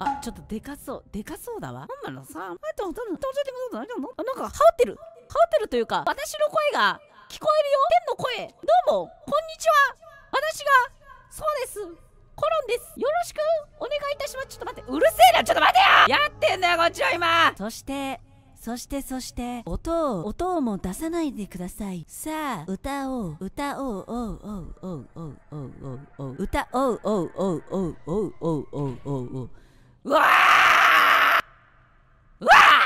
あ、ちょっとでかそう。でかそうだわ。ほんならさ、前とほとんど登場人物ないのあ、なんか、羽織ってる。羽織ってるというか、私の声が聞こえるよ。天の声。どうも、こんにちは。私が、そうです。コロンです。よろしくお願いいたします。ちょっと待って、うるせえな、ちょっと待てよやってんだよ、こっちは今そして、そしてそして音を音をも出さないでくださいさあ歌おう歌おうおうおうおうおうおうおうおう歌おうおうおうおうおうおうおうおう Ah! Ah!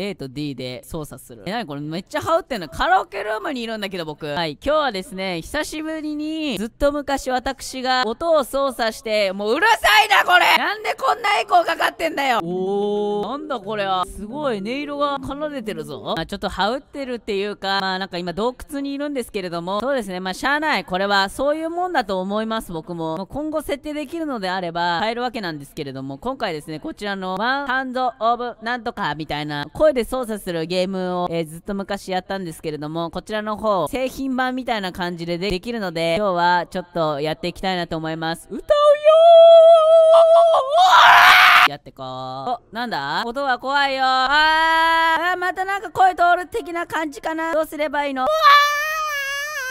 A と D で操作する。え、なにこれめっちゃ羽織ってんのカラオケルームにいるんだけど僕。はい、今日はですね、久しぶりに、ずっと昔私が音を操作して、もううるさいなこれなんでこんなエコーかかってんだよおー、なんだこれは。すごい、音色が奏でてるぞ。まあ、ちょっと羽織ってるっていうか、まあなんか今洞窟にいるんですけれども、そうですね、まあしゃあない。これはそういうもんだと思います、僕も。まあ、今後設定できるのであれば、変えるわけなんですけれども、今回ですね、こちらのワンハンドオブなんとかみたいな、声で操作するゲームを、えー、ずっと昔やったんですけれども、こちらの方、製品版みたいな感じでできるので、今日はちょっとやっていきたいなと思います。歌うよやってこう。お、なんだ音は怖いよあーあー、またなんか声通る的な感じかなどうすればいいのうわー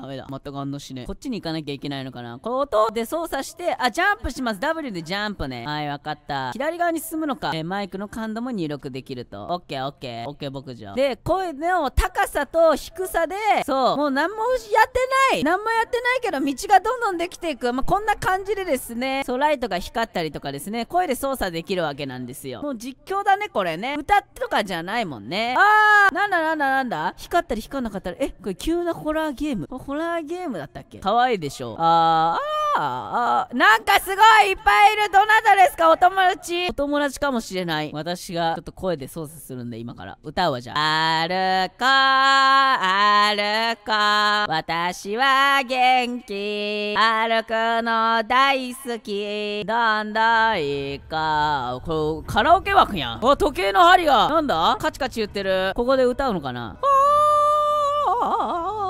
ダメだ。全く反応しねこっちに行かなきゃいけないのかな。こう音で操作して、あ、ジャンプします。W でジャンプね。はい、わかった。左側に進むのか。えー、マイクの感度も入力できると。オッケーオッケー。オッケー牧場。で、声の高さと低さで、そう、もう何もやってない何もやってないけど、道がどんどんできていく。まあ、こんな感じでですね、ソライトが光ったりとかですね、声で操作できるわけなんですよ。もう実況だね、これね。歌ってとかじゃないもんね。あーなんだなんだなんだ光ったり光らなかったり。え、これ急なホラーゲーム。ホホラーゲームだったっけ可愛いでしょあーあーあなんかすごいいっぱいいるどなたですかお友達お友達かもしれない私がちょっと声で操作するんで今から歌うわじゃあ歩こう歩こう私は元気歩くの大好きどんどん行こうこれカラオケ枠やんあ時計の針がなんだカチカチ言ってるここで歌うのかなあ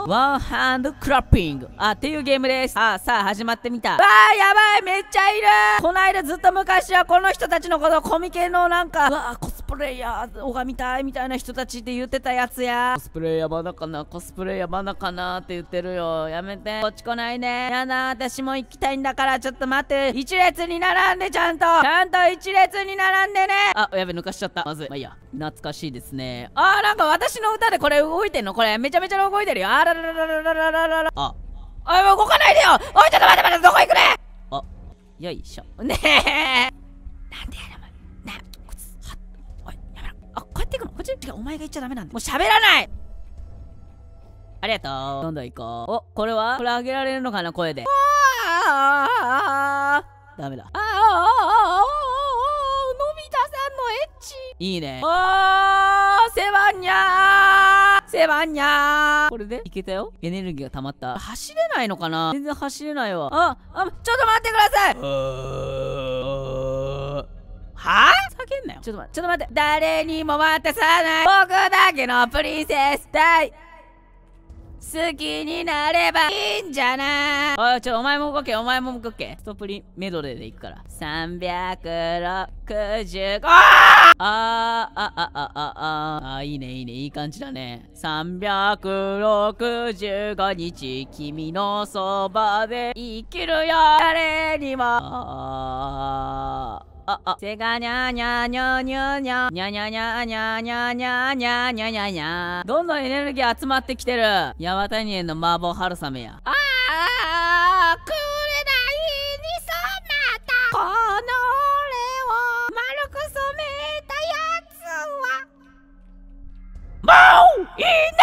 ワンハンドクラッピング。あ、っていうゲームです。あ、さあ、始まってみた。わあ、やばいめっちゃいるこないだずっと昔はこの人たちのことコミケのなんか、わあ、コスプレイヤー拝みたいみたいな人たちって言ってたやつやコスプレやばだかなコスプレやばだかなって言ってるよやめてこっち来ないねやだ私も行きたいんだからちょっと待って一列に並んでちゃんとちゃんと一列に並んでねあやべ抜かしちゃったまずいまあいいや懐かしいですねあーなんか私の歌でこれ動いてんのこれめちゃめちゃ動いてるよあらららららららららああ動かないでよおいちょっと待って待ってどこ行くねあよいしょねえっち違うお前が言っちゃダメなんだもう喋らないありがとうどんどん行こうおこれはこれあげられるのかな声でああダメだああのび太さんのエッチいいねおーセバンニャーセバンニャーこれでいけたよエネルギーが溜まった走れないのかな全然走れないわああちょっと待ってくださいはあけんなよちょっと待ってちょっと待って誰にも渡さない僕だけのプリンセス大い好きになればいいんじゃないおいちょお前も動けお前も動けストプリンメドレーでいくから365あーああああああいいねいいねいい感じだね365日君のそばで生きるよ誰にもあああ、あ、せがにゃーにゃーにゃーにゃーにゃーにゃーにゃーにゃーにゃーにゃーにゃーにゃーにゃーにゃーにゃーどんどんエネルギー集まってきてるヤマタニエの麻婆春雨や。ああくれないにそなたこの俺を丸く染めたやつはもういない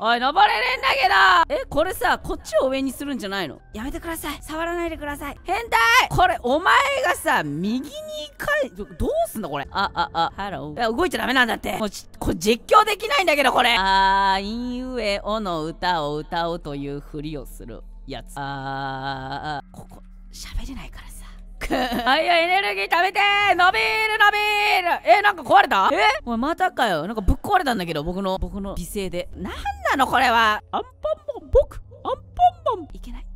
おい、登れねえんだけどえ、これさ、こっちを上にするんじゃないのやめてください。触らないでください。変態これ、お前がさ、右に回、どうすんのこれ。あ、あ、あ、ハロー。動いちゃダメなんだって。もうち、これ実況できないんだけど、これ。あー、インウエオの歌を歌おうというふりをするやつ。あー、ここ、喋れないからさ。あいやエネルギー食べて伸びる伸びるえなんか壊れたえお前またかよなんかぶっ壊れたんだけど僕の僕の美声でなんなのこれはアンパンマン僕アンパンマンいけない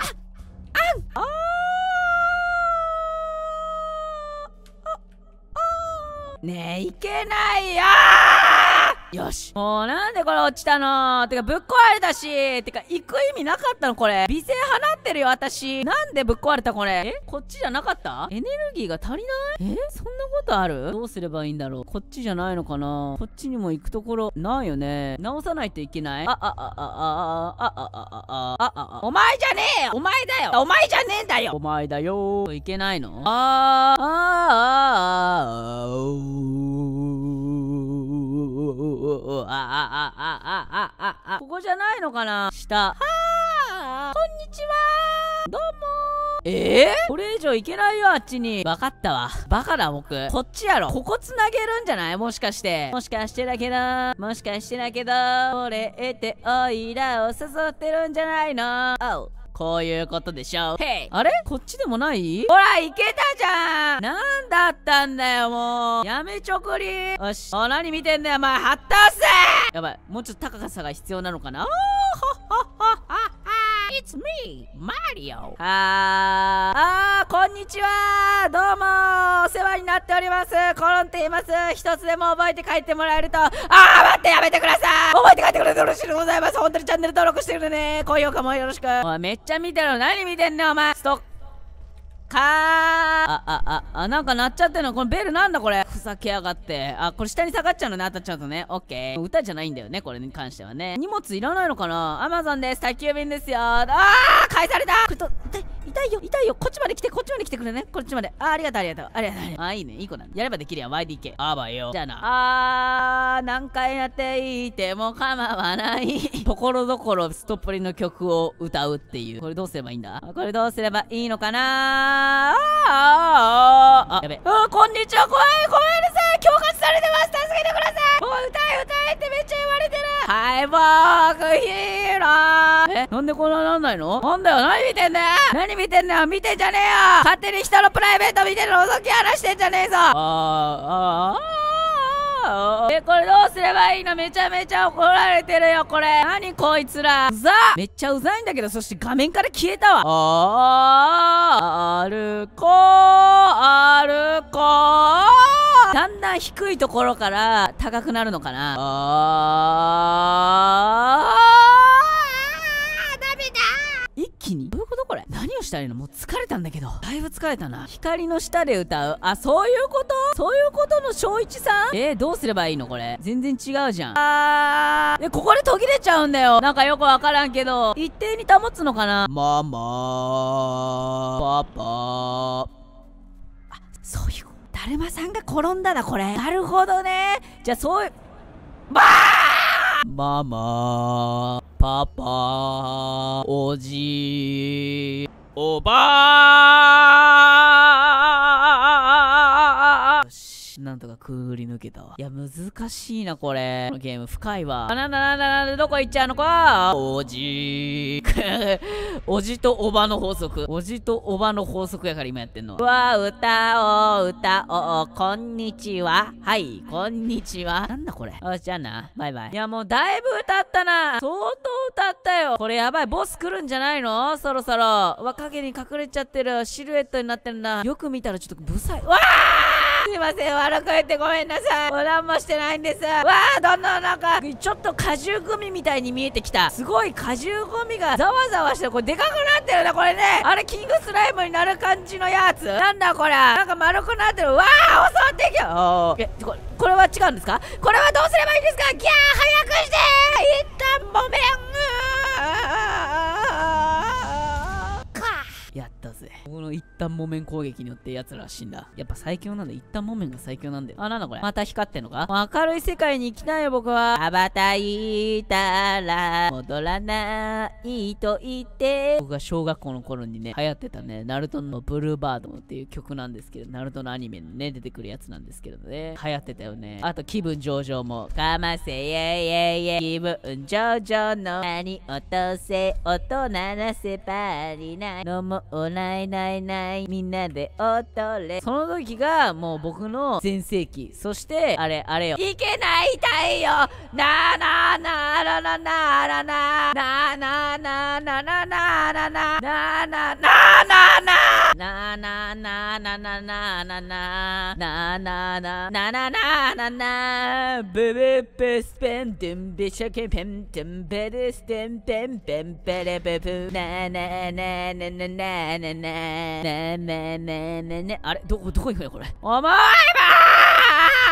ああんあーねえいけないよよしもうなんでこれ落ちたのてかぶっ壊れたしてか行く意味なかったのこれ微生放ってるよ私なんでぶっ壊れたこれえこっちじゃなかったエネルギーが足りないえそんなことあるどうすればいいんだろうこっちじゃないのかなこっちにも行くところないよね直さないといけないあああああああああああお前じゃねえよお前だよお前じゃねえんだよお前だよいけないのああああああああああああああああうあああああああここじゃないのかな下はあこんにちはどうもええー、これ以上いけないよ、あっちに。わかったわ。バカだ、僕。こっちやろ。ここ繋げるんじゃないもしかして。もしかしてだけど、もしかしてだけど、俺っておいらを誘ってるんじゃないの。おう。こういうことでしょう。へいあれこっちでもないほら、いけたじゃんなんだったんだよ、もうやめちょくりよし。お、何見てんだよ、お前発達せやばい、もうちょっと高さが必要なのかなおーほっほっほっは It's me, Mario. はあ、あこんにちは。どうも、お世話になっております。コロンって言います。一つでも覚えて帰ってもらえるとってやめてください覚えて帰ってくれて嬉しいでございます本当にチャンネル登録してくれね高評価もよろしくおいめっちゃ見てる何見てんねお前ストッかーあ、あ、あ、あ、なんか鳴っちゃってんの。このベルなんだこれ。ふざけやがって。あ、これ下に下がっちゃうのね。当たっちゃうとね。オッケー。歌じゃないんだよね。これに関してはね。荷物いらないのかなアマゾンです。宅急便ですよ。あー返されたくと、痛いよ痛いよこっちまで来てこっちまで来てくれねこっちまであありがとうありがとうありがとうあいいねいい子なのやればできるやん YDK あばよじゃあなあー何回やっていいても構わないところどころストップリの曲を歌うっていうこれどうすればいいんだこれどうすればいいのかなああやべあこんにちは怖い怖いですさい恐喝されてます助けてくださいもう歌え歌えってめっちゃ言われてるー北ヒーローえなんでこんなになんないのなんだよ何見てんだよ何見てんだよ見てんじゃねえよ勝手に人のプライベート見てるの覗き話してんじゃねえぞあーあーあえ、これどうすればいいのめちゃめちゃ怒られてるよ、これ。何こいつら。うざめっちゃうざいんだけど、そして画面から消えたわ。あー、歩こう、歩こう。だんだん低いところから高くなるのかな。あー、これ何をしたらいいのもう疲れたんだけどだいぶ疲れたな光の下で歌うあそういうことそういうことの正一さんえー、どうすればいいのこれ全然違うじゃんあーえここで途切れちゃうんだよなんかよくわからんけど一定に保つのかなママパパあそういうだるまさんが転んだなこれなるほどねじゃあそういうばあママ、パパ、おじ、おばあし、なんとかくぐり抜けたわ。いや、難しいな、これ。このゲーム深いわ。あ、なんだなんだなんだ、どこ行っちゃうのかおじー。おじとおばの法則。おじとおばの法則やから今やってんの。うわ、歌おう、歌おう、こんにちは。はい、こんにちは。なんだこれ。おじゃな。バイバイ。いや、もうだいぶ歌ったな。相当歌ったよ。これやばい、ボス来るんじゃないのそろそろ。わ、影に隠れちゃってる。シルエットになってるな。よく見たらちょっとブサイ。わあすいません、らかいてごめんなさいもう何もしてないんですわあどんどんなんかちょっと果汁グミみたいに見えてきたすごい果汁グミがざわざわしてこれでかくなってるな、これねあれキングスライムになる感じのやつなんだこれなんか丸くなってるわあ襲ってきよえこれこれは違うんですかこれはどうすればいいんですかギャー早くして一旦もめんこの一旦木綿攻撃によってやつら死んだ。やっぱ最強なんだ。一旦木綿が最強なんだよ。あ、なんだこれ。また光ってんのか明るい世界に行きたいよ、僕は。羽ばたいたら、戻らないと言って。僕が小学校の頃にね、流行ってたね、ナルトのブルーバードっていう曲なんですけど、ナルトのアニメにね、出てくるやつなんですけどね。流行ってたよね。あと、気分上々も。かませやいやいや、気分上々の何落とせ、音鳴らせパりない。のもおないな。ないないみんなで踊れその時がもう僕の全盛期そしてあれあれよいけない太よなあなあなあららなあらななあなあなあなあなあなあなあなあなあなあなあなあなあななななななななななななななななブブブスペンドンビシャケペンテンベルステンペンペンペレブブなななななななねえねえねえええねねあれどこどこ行くのよこれお前ばー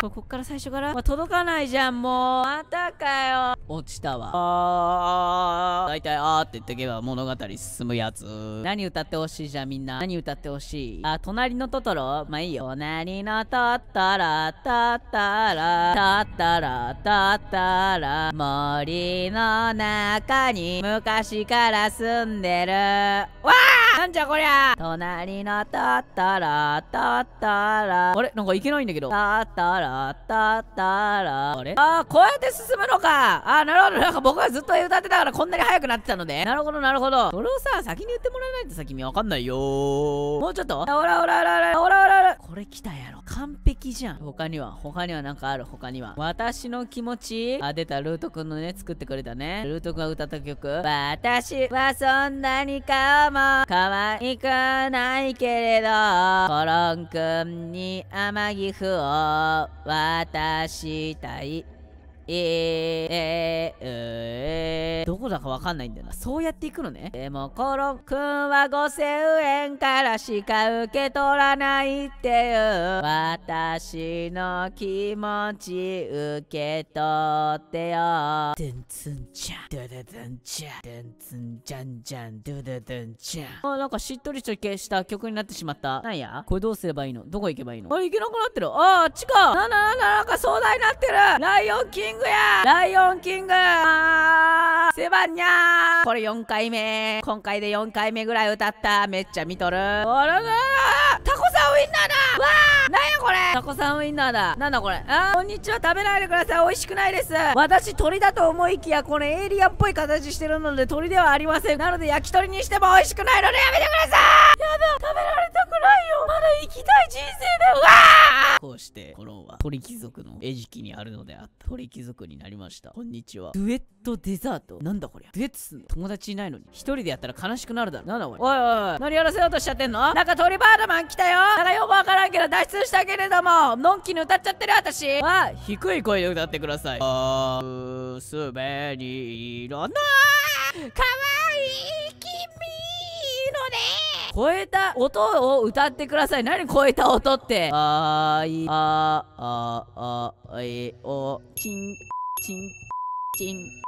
ここから最初から、まあ、届かないじゃん、もう。またかよ。落ちたわ。あー。だあーって言ってけば物語進むやつ。何歌ってほしいじゃん、みんな。何歌ってほしいあ、隣のトトロまあいいよ。隣のトトロ、トトロ、トトロ、トトロ。森の中に昔から住んでる。わーなんじゃこりゃ隣のトトロ、トトロ。あれなんかいけないんだけど。トトらたたタラあれああ、こうやって進むのかああ、なるほど。なんか僕はずっと歌ってたからこんなに速くなってたので。なるほど、なるほど。それをさ、先に言ってもらえないとさ、君わかんないよもうちょっとほらほらほらほらほらほらら。これ来たやろ。完璧じゃん。他には、他にはなんかある、他には。私の気持ちあ、出た、ルートくんのね、作ってくれたね。ルートくんが歌った曲。私はそんなに顔も可愛くないけれど、コロンくんに天岐ふをを渡したいえー、えー、えー、どこだかわかんないんだよな。そうやっていくのね。でも、コロくんは5000円からしか受け取らないっていう。私の気持ち受け取ってよ。ドゥンツンちゃん、ドゥドゥンちゃん、ドゥンツンじゃんじゃん、ドゥドゥンちゃん。あ、なんかしっとりしとした曲になってしまった。なんやこれどうすればいいのどこ行けばいいのあ行けなくなってる。ああ、あっちか。なんだなんだ、なんか壮大になってる。ライオンキングングやライオンキングればにゃーこれ4回目。今回で4回目ぐらい歌った。めっちゃ見とる。おららタコさんウインナーだわーなんやこれタコさんウインナーだ。なんだこれあこんにちは。食べないでください。美味しくないです。私、鳥だと思いきや、このエイリアンっぽい形してるので、鳥ではありません。なので、焼き鳥にしても美味しくないので、やめてくださいやだ食べられたくないよまだ生きたい人生だよわーこうして、コロンは鳥貴族の餌食にあるのであった。鳥貴族になりました。こんにちは。デュエットデザート。何なだこりゃ。どうやっての友達いないのに。一人でやったら悲しくなるだろ。なんだおい。おいおい。何やらせようとしちゃってんのなんかトリバードマン来たよなんかよくわからんけど脱出したけれども、のんきに歌っちゃってる私。あ、低い声で歌ってください。あー、すべり色の、かわいい君のね。超えた音を歌ってください。何超えた音って。あーい、あー、あー、あー、えー、お、ちん、ちん、ちん。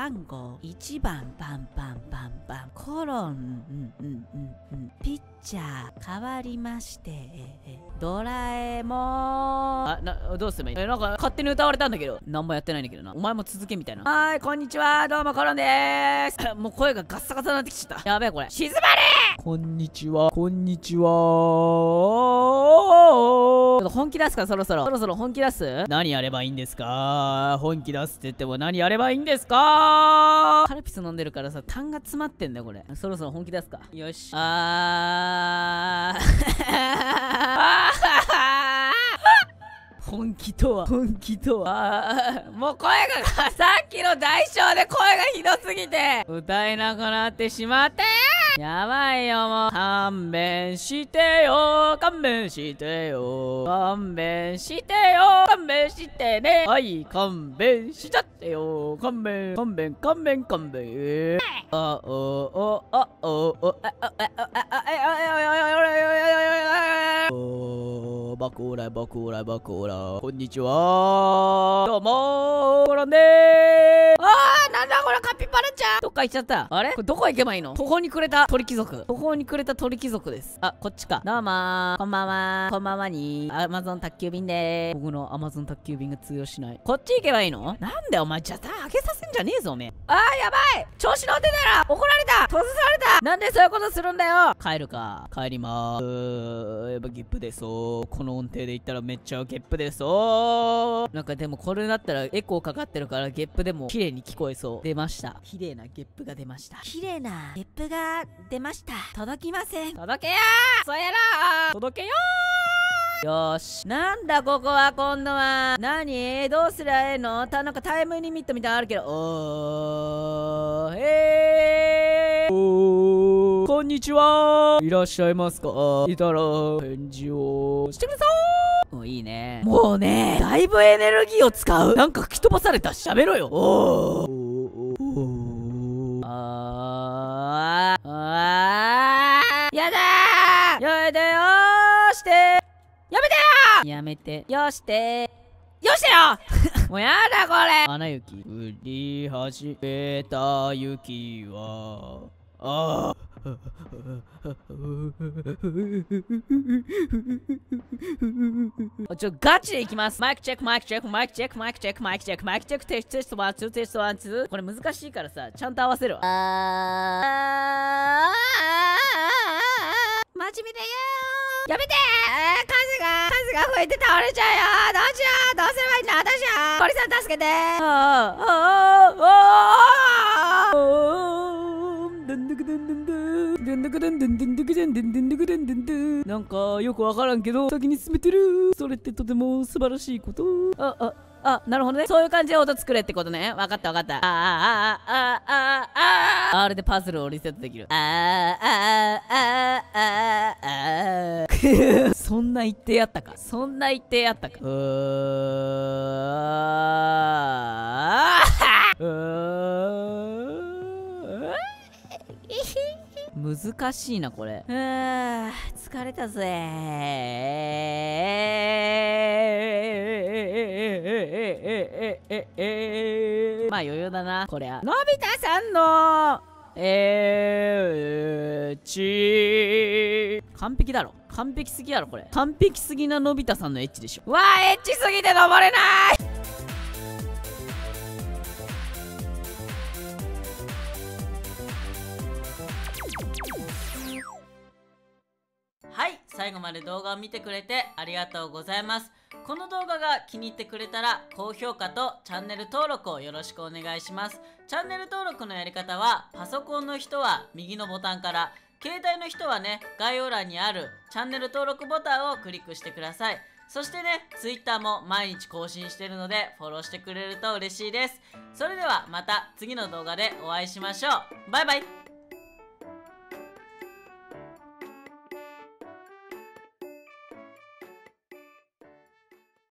番号1番パンパンパンパンコロン、うんうんうんうん、ピッチャー変わりまして、ええドラえもん。あ、な、どうすればいいえ、なんか、勝手に歌われたんだけど。何もやってないんだけどな。お前も続けみたいな。はーい、こんにちは。どうも、コロンでーす。もう声がガッサガサになってきちゃった。やべえ、これ。静まれこんにちは。こんにちは。ちょっと本気出すか、そろそろ。そろそろ本気出す何やればいいんですか本気出すって言っても何やればいいんですかカルピス飲んでるからさ、痰が詰まってんだよ、これ。そろそろ本気出すか。よし。あー。あー 本気とは本気とはもう声がさっきの代償で声がひどすぎて歌えなくなってしまってやばいよ、もう。勘弁してよ。勘弁してよ。勘弁してよ。勘弁してね。はい、勘弁しちゃってよ。勘弁、勘弁、勘弁、勘弁。あおおおおおおおバコーラバコーラバコーラこんにちはどうもごらんでーあーなんだこれカピバラちゃんどっか行っちゃったあれこれどこ行けばいいの途方にくれた鳥貴族。途方に暮れた鳥貴族です。あ、こっちか。どうもー。こんばんはー。こんばんはにー。アマゾン宅急便でー。僕のアマゾン宅急便が通用しない。こっち行けばいいのなんだよ、お前。じゃあ、開げさせんじゃねえぞ、おめえ。あー、やばい調子乗ってたら怒られた閉ざされたなんでそういうことするんだよ帰るか。帰りまーす。やっぱゲップでそう。この音程で言ったらめっちゃゲップでそう。なんかでもこれだったらエコーかかってるからゲップでも綺麗に聞こえそう。出ました。綺麗なゲップが出ました。綺麗なゲップが出ました届きません届けよそやら届けよよし。なんだここは今度は。なにどうすりゃええのた、なんかタイムリミットみたいなのあるけど。おー。へー。おー。こんにちは。いらっしゃいますかいたら、返事をしてください。もういいね。もうね、だいぶエネルギーを使う。なんか吹き飛ばされたし。喋ろよ。おー。やめて。よしてよしてよ もうやだこれ花雪。売り始めた雪は、ああ。ちょ、ガチでいきます。マイクチェック、マイクチェック、マイクチェック、マイクチェック、マイクチェック、マイクチェック、テスト、テスト、ワン、ツー、テスト、ワン、ツー。これ難しいからさ、ちゃんと合わせるわ。あー。マジ見てよやめてえー、数が、数が増えて倒れちゃうよどうしようどうすればいいんだ私はゴさん助けてああああああなんかよくわからんけど先に進めてるそれってとても素晴らしいことあああ、なるほどね。そういう感じで音作れってことね。わかったわかった。ああああああああれでパズルをリセットできる。ああああああああ そんな一定やったか。そんな一定やったか。うー。うー。難しいなこれうー疲れたぜまあ余裕だなこりゃのび太さんのえー、ち完璧だろ完璧すぎやろこれ完璧すぎなのび太さんのエッチでしょわあエッチすぎて登れない最後まで動画を見てくれてありがとうございます。この動画が気に入ってくれたら高評価とチャンネル登録をよろしくお願いします。チャンネル登録のやり方はパソコンの人は右のボタンから携帯の人はね、概要欄にあるチャンネル登録ボタンをクリックしてください。そしてね、Twitter も毎日更新してるのでフォローしてくれると嬉しいです。それではまた次の動画でお会いしましょう。バイバイ